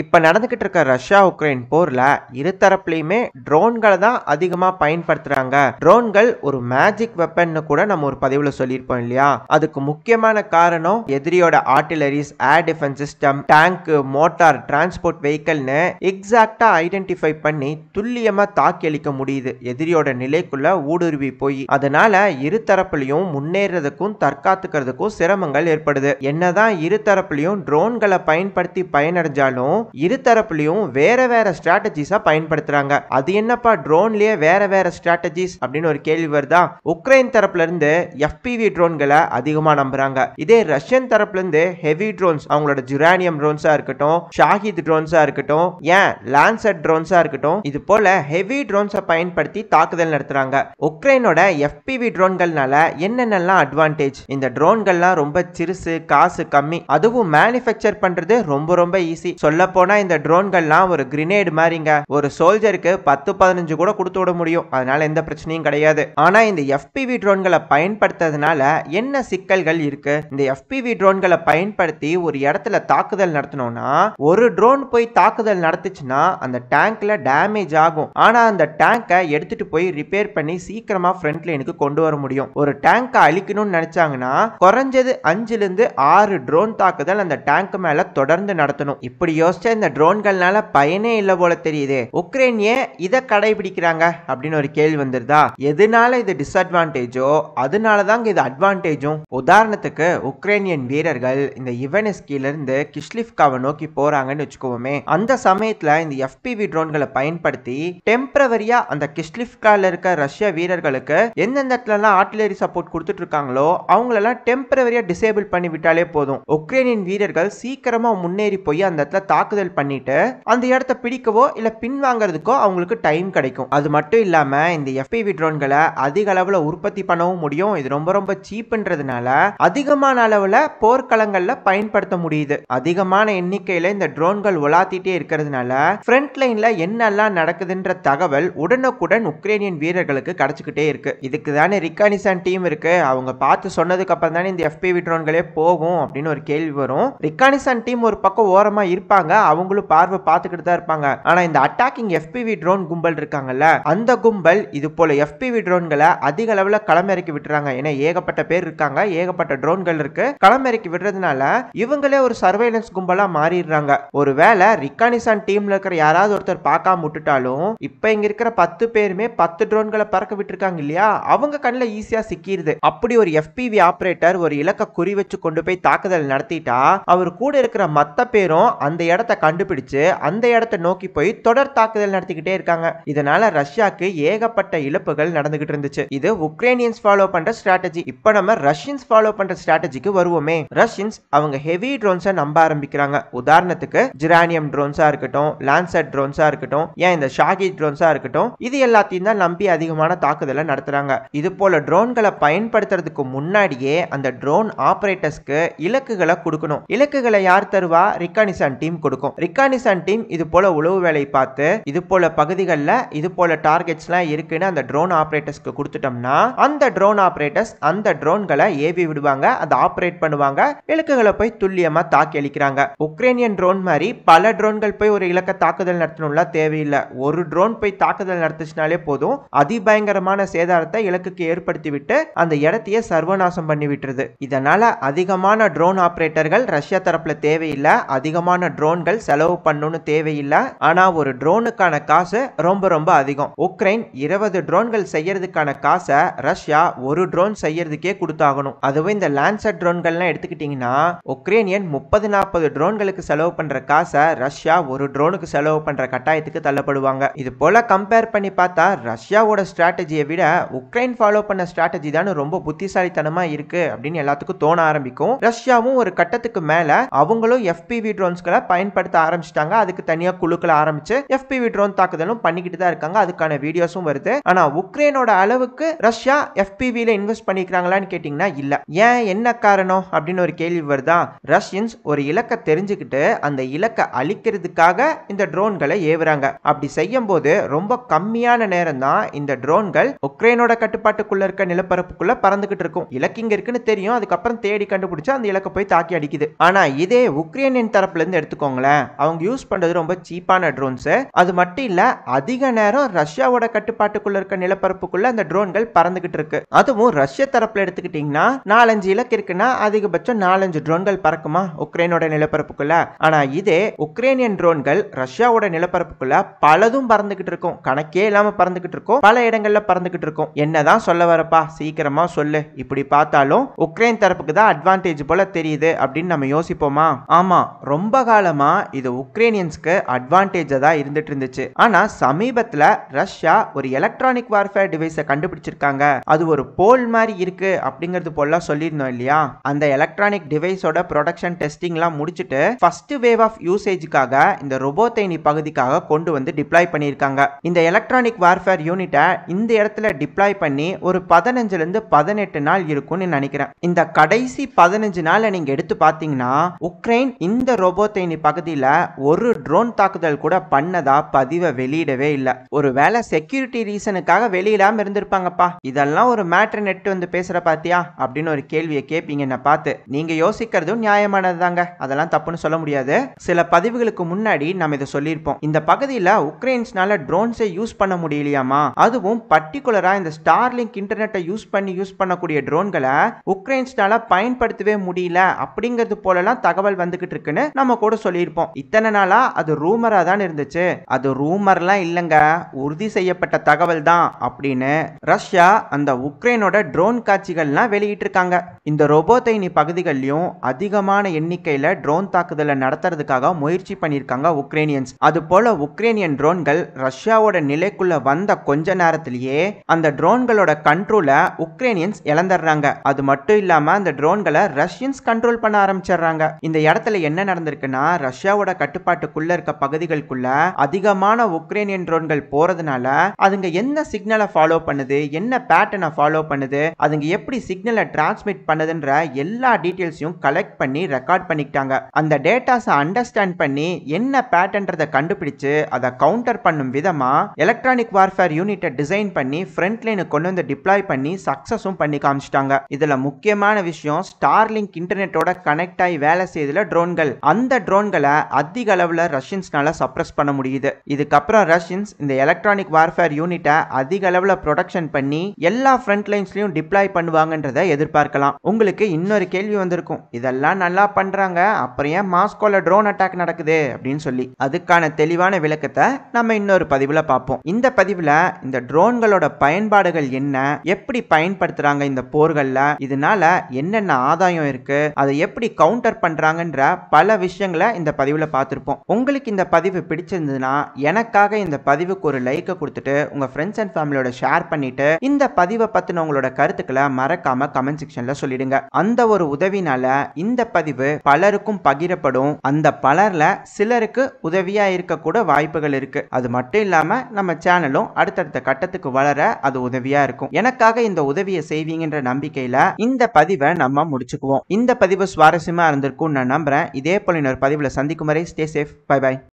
இப்போ நடந்துக்கிட்டு இருக்க ரஷ்யா உக்ரைன் போரில் இருதரப்புலையுமே ட்ரோன்களை தான் அதிகமாக பயன்படுத்துகிறாங்க ட்ரோன்கள் ஒரு மேஜிக் வெப்பன்னு கூட நம்ம ஒரு பதிவில் சொல்லியிருப்போம் இல்லையா அதுக்கு முக்கியமான காரணம் எதிரியோட artilleries air defence system tank motor transport வெஹிக்கல்னு எக்ஸாக்டா ஐடென்டிஃபை பண்ணி துல்லியமா தாக்கி அளிக்க முடியுது எதிரியோட நிலைக்குள்ள ஊடுருவி போய் அதனால இரு தரப்புலையும் முன்னேறதுக்கும் தற்காத்துக்கிறதுக்கும் சிரமங்கள் ஏற்படுது என்னதான் இரு தரப்புலையும் ட்ரோன்களை பயன்படுத்தி பயனடைஞ்சாலும் இரு தரப்புலையும் வேற வேற ஸ்ட்ராட்டஜிஸா பயன்படுத்துறாங்க அது என்னப்பா ட்ரோன்லயே வேற வேற ஸ்ட்ராட்டஜிஸ் அப்படின்னு ஒரு கேள்வி வருதா உக்ரைன் தரப்புல இருந்து எஃபிவி ட்ரோன்களை அதிகமா நம்புறாங்க இதே ரஷ்யன் தரப்புல இருந்து ஹெவி ட்ரோன்ஸ் அவங்களோட ஜுரானியம் ட்ரோன்ஸா இருக்கட்டும் ஷாஹித் ட்ரோன்ஸா இருக்கட்டும் ஏன் லான்சட் ட்ரோன்ஸா இருக்கட்டும் இது போல ஹெவி ட்ரோன்ஸை பயன்படுத்தி தாக்குதல் நடத்துறாங்க உக்ரைனோட எஃபிவி ட்ரோன்கள்னால என்னென்னலாம் அட்வான்டேஜ் இந்த ட்ரோன்கள்லாம் ரொம்ப சிறுசு காசு கம்மி அதுவும் மேனுஃபேக்சர் பண்றது ரொம்ப ரொம்ப ஈஸி சொல்ல போனா இந்த ட்ரோன்கள்லாம் ஒரு கிரினேடு மாதிரிங்க ஒரு சோல்ஜருக்கு பத்து பதினஞ்சு கூட கொடுத்து விட முடியும் அதனால எந்த பிரச்சனையும் கிடையாது ஆனா இந்த எஃபிவி ட்ரோன்களை பயன்படுத்துறதுனால என்ன சிக்கல்கள் இருக்கு இந்த எஃபிவி ட்ரோன்களை பயன்படுத்தி ஒரு இடத்துல தாக்குதல் நடத்தணும்னா ஒரு ட்ரோன் போய் தாக்குதல் நடத்துச்சுன்னா அந்த டேங்க்ல டேமேஜ் ஆகும் ஆனா அந்த டேங்கை எடுத்துட்டு போய் ரிப்பேர் பண்ணி சீக்கிரமா ஃப்ரண்ட் லைனுக்கு கொண்டு வர முடியும் ஒரு டேங்கை அழிக்கணும்னு நினைச்சாங்கன்னா குறைஞ்சது அஞ்சுல இருந்து ஆறு ட்ரோன் தாக்குதல் அந்த டேங்க் மேல தொடர்ந்து நடத்தணும் இப்படி ஆல்மோஸ்ட்டாக இந்த ட்ரோன்கள்னால பயனே இல்லை போல தெரியுது உக்ரைன் ஏன் இதை கடைபிடிக்கிறாங்க அப்படின்னு ஒரு கேள்வி வந்துருதா எதனால இது டிஸ்அட்வான்டேஜோ அதனால தாங்க இது அட்வான்டேஜும் உதாரணத்துக்கு உக்ரைனியன் வீரர்கள் இந்த இருந்து கிஷ்லிஃப்காவை நோக்கி போறாங்கன்னு வச்சுக்கோமே அந்த சமயத்தில் இந்த எஃபிவி ட்ரோன்களை பயன்படுத்தி டெம்பரவரியா அந்த கிஷ்லிஃப்கால இருக்க ரஷ்ய வீரர்களுக்கு எந்தெந்த இடத்துலலாம் ஆர்டிலரி சப்போர்ட் கொடுத்துட்டு இருக்காங்களோ அவங்களெல்லாம் டெம்பரவரியா டிசேபிள் பண்ணி விட்டாலே போதும் உக்ரைனியன் வீரர்கள் சீக்கிரமா முன்னேறி போய் அந்த இடத்துல தாக்க தாக்குதல் பண்ணிட்டு அந்த இடத்த பிடிக்கவோ இல்ல பின்வாங்கிறதுக்கோ அவங்களுக்கு டைம் கிடைக்கும் அது மட்டும் இல்லாம இந்த எஃபிவி ட்ரோன்களை அதிக அளவுல உற்பத்தி பண்ணவும் முடியும் இது ரொம்ப ரொம்ப சீப்புன்றதுனால அதிகமான அளவுல போர்க்களங்கள்ல பயன்படுத்த முடியுது அதிகமான எண்ணிக்கையில இந்த ட்ரோன்கள் உலாத்திட்டே இருக்கிறதுனால ஃப்ரண்ட் லைன்ல என்னெல்லாம் நடக்குதுன்ற தகவல் உடனுக்குடன் உக்ரைனியன் வீரர்களுக்கு கிடைச்சிக்கிட்டே இருக்கு இதுக்கு தானே ரிகானிசான் டீம் இருக்கு அவங்க பார்த்து சொன்னதுக்கு அப்புறம் தானே இந்த எஃபிவி ட்ரோன்களே போகும் அப்படின்னு ஒரு கேள்வி வரும் ரிகானிசான் டீம் ஒரு பக்கம் ஓரமா இருப்பாங்க அவங்களும் பார்வை பார்த்துக்கிட்டு தான் இருப்பாங்க ஆனா இந்த அட்டாக்கிங் எஃபிவி ட்ரோன் கும்பல் இருக்காங்கல்ல அந்த கும்பல் இது போல எஃபிவி ட்ரோன்களை அதிக அளவுல களமிறக்கி விட்டுறாங்க ஏன்னா ஏகப்பட்ட பேர் இருக்காங்க ஏகப்பட்ட ட்ரோன்கள் இருக்கு களமிறக்கி விடுறதுனால இவங்களே ஒரு சர்வைலன்ஸ் கும்பலா மாறிடுறாங்க ஒருவேளை ரிக்கானிசான் டீம்ல இருக்கிற யாராவது ஒருத்தர் பார்க்காம விட்டுட்டாலும் இப்போ இங்க இருக்கிற பத்து பேருமே பத்து ட்ரோன்களை பறக்க விட்டுருக்காங்க இல்லையா அவங்க கண்ணில் ஈஸியா சிக்கிடுது அப்படி ஒரு எஃபிவி ஆப்ரேட்டர் ஒரு இலக்க குறி வச்சு கொண்டு போய் தாக்குதல் நடத்திட்டா அவர் கூட இருக்கிற மத்த பேரும் அந்த இடத்த இடத்த கண்டுபிடிச்சு அந்த இடத்த நோக்கி போய் தொடர் தாக்குதல் நடத்திக்கிட்டே இருக்காங்க இதனால ரஷ்யாக்கு ஏகப்பட்ட இழப்புகள் நடந்துகிட்டு இருந்துச்சு இது உக்ரைனியன்ஸ் ஃபாலோ பண்ற ஸ்ட்ராட்டஜி இப்ப நம்ம ரஷ்யன்ஸ் ஃபாலோ பண்ற ஸ்ட்ராட்டஜிக்கு வருவோமே ரஷ்யன்ஸ் அவங்க ஹெவி ட்ரோன்ஸை நம்ப ஆரம்பிக்கிறாங்க உதாரணத்துக்கு ஜிரானியம் ட்ரோன்ஸா இருக்கட்டும் லான்சர் ட்ரோன்ஸா இருக்கட்டும் ஏன் இந்த ஷாகி ட்ரோன்ஸா இருக்கட்டும் இது எல்லாத்தையும் தான் நம்பி அதிகமான தாக்குதலை நடத்துறாங்க இது போல ட்ரோன்களை பயன்படுத்துறதுக்கு முன்னாடியே அந்த ட்ரோன் ஆபரேட்டர்ஸ்க்கு இலக்குகளை கொடுக்கணும் இலக்குகளை யார் தருவா ரிகானிசான் டீம் கொடுக்கும் கொடுக்கும் ரிகானிசன் டீம் இது போல உளவு வேலை பார்த்து இது போல பகுதிகளில் இது போல டார்கெட்ஸ்லாம் இருக்குன்னு அந்த ட்ரோன் ஆப்ரேட்டர்ஸ்க்கு கொடுத்துட்டோம்னா அந்த ட்ரோன் ஆப்ரேட்டர்ஸ் அந்த ட்ரோன்களை ஏவி விடுவாங்க அதை ஆப்ரேட் பண்ணுவாங்க இலக்குகளை போய் துல்லியமா தாக்கி அளிக்கிறாங்க உக்ரைனியன் ட்ரோன் மாதிரி பல ட்ரோன்கள் போய் ஒரு இலக்க தாக்குதல் நடத்தணும்ல தேவையில்லை ஒரு ட்ரோன் போய் தாக்குதல் நடத்துச்சுனாலே போதும் அதிபயங்கரமான சேதாரத்தை இலக்குக்கு ஏற்படுத்தி விட்டு அந்த இடத்தையே சர்வநாசம் பண்ணி விட்டுருது இதனால அதிகமான ட்ரோன் ஆப்ரேட்டர்கள் ரஷ்யா தரப்புல தேவையில்லை அதிகமான ட்ரோன்கள் மக்கள் செலவு பண்ணணும்னு தேவையில்லை ஆனா ஒரு ட்ரோனுக்கான காசு ரொம்ப ரொம்ப அதிகம் உக்ரைன் இருபது ட்ரோன்கள் செய்யறதுக்கான காசை ரஷ்யா ஒரு ட்ரோன் செய்யறதுக்கே கொடுத்தாகணும் அதுவும் இந்த லேண்ட்சட் ட்ரோன்கள்லாம் எடுத்துக்கிட்டீங்கன்னா உக்ரைனியன் முப்பது நாற்பது ட்ரோன்களுக்கு செலவு பண்ற காசை ரஷ்யா ஒரு ட்ரோனுக்கு செலவு பண்ற கட்டாயத்துக்கு தள்ளப்படுவாங்க இது போல கம்பேர் பண்ணி பார்த்தா ரஷ்யாவோட ஸ்ட்ராட்டஜியை விட உக்ரைன் ஃபாலோ பண்ண ஸ்ட்ராட்டஜி தான் ரொம்ப புத்திசாலித்தனமா இருக்கு அப்படின்னு எல்லாத்துக்கும் தோண ஆரம்பிக்கும் ரஷ்யாவும் ஒரு கட்டத்துக்கு மேலே அவங்களும் எஃபிவி ட்ரோன்ஸ்களை பயன்படுத்த தரப்படுத்த ஆரம்பிச்சிட்டாங்க அதுக்கு தனியாக குழுக்களை ஆரம்பிச்சு எஃபிவி ட்ரோன் தாக்குதலும் பண்ணிக்கிட்டு தான் இருக்காங்க அதுக்கான வீடியோஸும் வருது ஆனால் உக்ரைனோட அளவுக்கு ரஷ்யா எஃபிவியில் இன்வெஸ்ட் பண்ணிக்கிறாங்களான்னு கேட்டிங்கன்னா இல்லை ஏன் என்ன காரணம் அப்படின்னு ஒரு கேள்வி வருதா ரஷ்யன்ஸ் ஒரு இலக்கை தெரிஞ்சுக்கிட்டு அந்த இலக்கை அழிக்கிறதுக்காக இந்த ட்ரோன்களை ஏவுறாங்க அப்படி செய்யும் போது ரொம்ப கம்மியான நேரம் தான் இந்த ட்ரோன்கள் உக்ரைனோட கட்டுப்பாட்டுக்குள்ள இருக்க நிலப்பரப்புக்குள்ள பறந்துகிட்டு இருக்கும் இலக்கு இங்க இருக்குன்னு தெரியும் அதுக்கப்புறம் தேடி கண்டுபிடிச்சா அந்த இலக்கை போய் தாக்கி அடிக்குது ஆனா இதே உக்ரைனின் தரப்புல இருந்து எடுத்துக்கோங்களேன் வச்சுக்கோங்களேன் அவங்க யூஸ் பண்ணுறது ரொம்ப சீப்பான ட்ரோன்ஸு அது மட்டும் இல்லை அதிக நேரம் ரஷ்யாவோட கட்டுப்பாட்டுக்குள்ள இருக்க நிலப்பரப்புக்குள்ள அந்த ட்ரோன்கள் பறந்துகிட்டு இருக்கு அதுவும் ரஷ்ய தரப்புல எடுத்துக்கிட்டிங்கன்னா நாலஞ்சு இலக்கு இருக்குன்னா அதிகபட்சம் நாலஞ்சு ட்ரோன்கள் பறக்குமா உக்ரைனோட நிலப்பரப்புக்குள்ள ஆனா இதே உக்ரைனியன் ட்ரோன்கள் ரஷ்யாவோட நிலப்பரப்புக்குள்ள பலதும் பறந்துகிட்டு இருக்கும் கணக்கே இல்லாமல் பறந்துகிட்டு இருக்கும் பல இடங்களில் பறந்துகிட்டு இருக்கும் என்னதான் சொல்ல வரப்பா சீக்கிரமா சொல்லு இப்படி பார்த்தாலும் உக்ரைன் தரப்புக்கு தான் அட்வான்டேஜ் போல தெரியுது அப்படின்னு நம்ம யோசிப்போமா ஆமா ரொம்ப காலமா மூலமா இது உக்ரைனியன்ஸ்க்கு அட்வான்டேஜாக தான் இருந்துட்டு இருந்துச்சு ஆனால் சமீபத்தில் ரஷ்யா ஒரு எலக்ட்ரானிக் வார்ஃபேர் டிவைஸை கண்டுபிடிச்சிருக்காங்க அது ஒரு போல் மாதிரி இருக்கு அப்படிங்கிறது போல சொல்லியிருந்தோம் இல்லையா அந்த எலக்ட்ரானிக் டிவைஸோட ப்ரொடக்ஷன் டெஸ்டிங்லாம் முடிச்சுட்டு ஃபர்ஸ்ட் வேவ் ஆஃப் யூசேஜுக்காக இந்த ரொபோத்தைனி பகுதிக்காக கொண்டு வந்து டிப்ளாய் பண்ணியிருக்காங்க இந்த எலக்ட்ரானிக் வார்ஃபேர் யூனிட்டை இந்த இடத்துல டிப்ளாய் பண்ணி ஒரு இருந்து பதினெட்டு நாள் இருக்கும்னு நினைக்கிறேன் இந்த கடைசி பதினஞ்சு நாள் நீங்கள் எடுத்து பார்த்தீங்கன்னா உக்ரைன் இந்த ரொபோத்தைனி பகுதி பகுதியில் ஒரு ட்ரோன் தாக்குதல் கூட பண்ணதா பதிவை வெளியிடவே இல்லை ஒருவேளை செக்யூரிட்டி ரீசனுக்காக வெளியிடாம இருந்திருப்பாங்கப்பா இதெல்லாம் ஒரு மேட்ரு நெட் வந்து பேசுற பாத்தியா அப்படின்னு ஒரு கேள்வியை கேட்பீங்க என்ன பார்த்து நீங்க யோசிக்கிறதும் நியாயமானது தாங்க அதெல்லாம் தப்புன்னு சொல்ல முடியாது சில பதிவுகளுக்கு முன்னாடி நம்ம இதை சொல்லியிருப்போம் இந்த பகுதியில் உக்ரைன்ஸ்னால ட்ரோன்ஸை யூஸ் பண்ண முடியலையாமா அதுவும் பர்டிகுலராக இந்த ஸ்டார்லிங்க் இன்டர்நெட்டை யூஸ் பண்ணி யூஸ் பண்ணக்கூடிய ட்ரோன்களை உக்ரைன்ஸ்னால பயன்படுத்தவே முடியல அப்படிங்கிறது போலலாம் தகவல் வந்துகிட்டு இருக்குன்னு நம்ம கூட சொல்லி பண்ணியிருப்போம் இத்தனை நாளா அது ரூமரா தான் இருந்துச்சு அது ரூமர்லாம் இல்லைங்க உறுதி செய்யப்பட்ட தகவல் தான் அப்படின்னு ரஷ்யா அந்த உக்ரைனோட ட்ரோன் காட்சிகள்லாம் வெளியிட்டிருக்காங்க இந்த ரொபோத்தைனி பகுதிகள்லையும் அதிகமான எண்ணிக்கையில் ட்ரோன் தாக்குதலை நடத்துறதுக்காக முயற்சி பண்ணியிருக்காங்க உக்ரைனியன்ஸ் அது போல உக்ரைனியன் ட்ரோன்கள் ரஷ்யாவோட நிலைக்குள்ள வந்த கொஞ்ச நேரத்திலேயே அந்த ட்ரோன்களோட கண்ட்ரோலை உக்ரைனியன்ஸ் இழந்துடுறாங்க அது மட்டும் இல்லாம அந்த ட்ரோன்களை ரஷ்யன்ஸ் கண்ட்ரோல் பண்ண ஆரம்பிச்சிடுறாங்க இந்த இடத்துல என்ன நடந்திருக்குன்னா ரஷ்யாவோட கட்டுப்பாட்டுக்குள்ள இருக்க பகுதிகளுக்குள்ள அதிகமான உக்ரைனியன் ட்ரோன்கள் போறதுனால அதுங்க என்ன சிக்னலை ஃபாலோ பண்ணுது என்ன பேட்டர்னை ஃபாலோ பண்ணுது அதுங்க எப்படி சிக்னலை டிரான்ஸ்மிட் பண்ண பண்ணதுன்ற எல்லா டீட்டெயில்ஸையும் கலெக்ட் பண்ணி ரெக்கார்ட் பண்ணிக்கிட்டாங்க அந்த டேட்டாஸை அண்டர்ஸ்டாண்ட் பண்ணி என்ன பேட்டன்றதை கண்டுபிடிச்சு அதை கவுண்டர் பண்ணும் விதமா எலக்ட்ரானிக் வார்ஃபேர் யூனிட்டை டிசைன் பண்ணி ஃப்ரண்ட் லைனை கொண்டு வந்து டிப்ளாய் பண்ணி சக்ஸஸும் பண்ணி காமிச்சிட்டாங்க இதில் முக்கியமான விஷயம் ஸ்டார்லிங்க் இன்டர்நெட்டோட கனெக்ட் ஆகி வேலை செய்ததில் ட்ரோன்கள் அந்த ட்ரோன்களை அதிக அளவுல ரஷ்யன்ஸ்னால சப்ரஸ் பண்ண முடியுது இதுக்கப்புறம் ரஷ்யன்ஸ் இந்த எலக்ட்ரானிக் வார்ஃபேர் யூனிட்டை அதிக அளவுல ப்ரொடக்ஷன் பண்ணி எல்லா ஃப்ரண்ட் லைன்ஸ்லயும் டிப்ளாய் பண்ணுவாங்கன்றதை எதிர்பார்க்கலாம் உங்களுக்கு இன்னொரு கேள்வி வந்திருக்கும் இதெல்லாம் நல்லா பண்ணுறாங்க அப்புறம் ஏன் மாஸ்கோவில் ட்ரோன் அட்டாக் நடக்குது அப்படின்னு சொல்லி அதுக்கான தெளிவான விளக்கத்தை நம்ம இன்னொரு பதிவில் பார்ப்போம் இந்த பதிவில் இந்த ட்ரோன்களோட பயன்பாடுகள் என்ன எப்படி பயன்படுத்துகிறாங்க இந்த போர்களில் இதனால என்னென்ன ஆதாயம் இருக்குது அதை எப்படி கவுண்டர் பண்ணுறாங்கன்ற பல விஷயங்களை இந்த பதிவில் பார்த்துருப்போம் உங்களுக்கு இந்த பதிவு பிடிச்சிருந்ததுன்னா எனக்காக இந்த பதிவுக்கு ஒரு லைக்கை கொடுத்துட்டு உங்கள் ஃப்ரெண்ட்ஸ் அண்ட் ஃபேமிலியோட ஷேர் பண்ணிவிட்டு இந்த பதிவை பற்றின உங்களோட கருத்துக்களை மறக்காமல் கமெண்ட் செக்ஷனில் சொல்லி போயிடுங்க அந்த ஒரு உதவினால இந்த பதிவு பலருக்கும் பகிரப்படும் அந்த பலர்ல சிலருக்கு உதவியா இருக்கக்கூட வாய்ப்புகள் இருக்கு அது மட்டும் இல்லாம நம்ம சேனலும் அடுத்தடுத்த கட்டத்துக்கு வளர அது உதவியா இருக்கும் எனக்காக இந்த உதவியை செய்வீங்கன்ற நம்பிக்கையில இந்த பதிவை நம்ம முடிச்சுக்குவோம் இந்த பதிவு சுவாரஸ்யமா இருந்திருக்கும் நான் நம்புறேன் இதே போல இன்னொரு பதிவுல சந்திக்கும் வரை ஸ்டே சேஃப் பை பை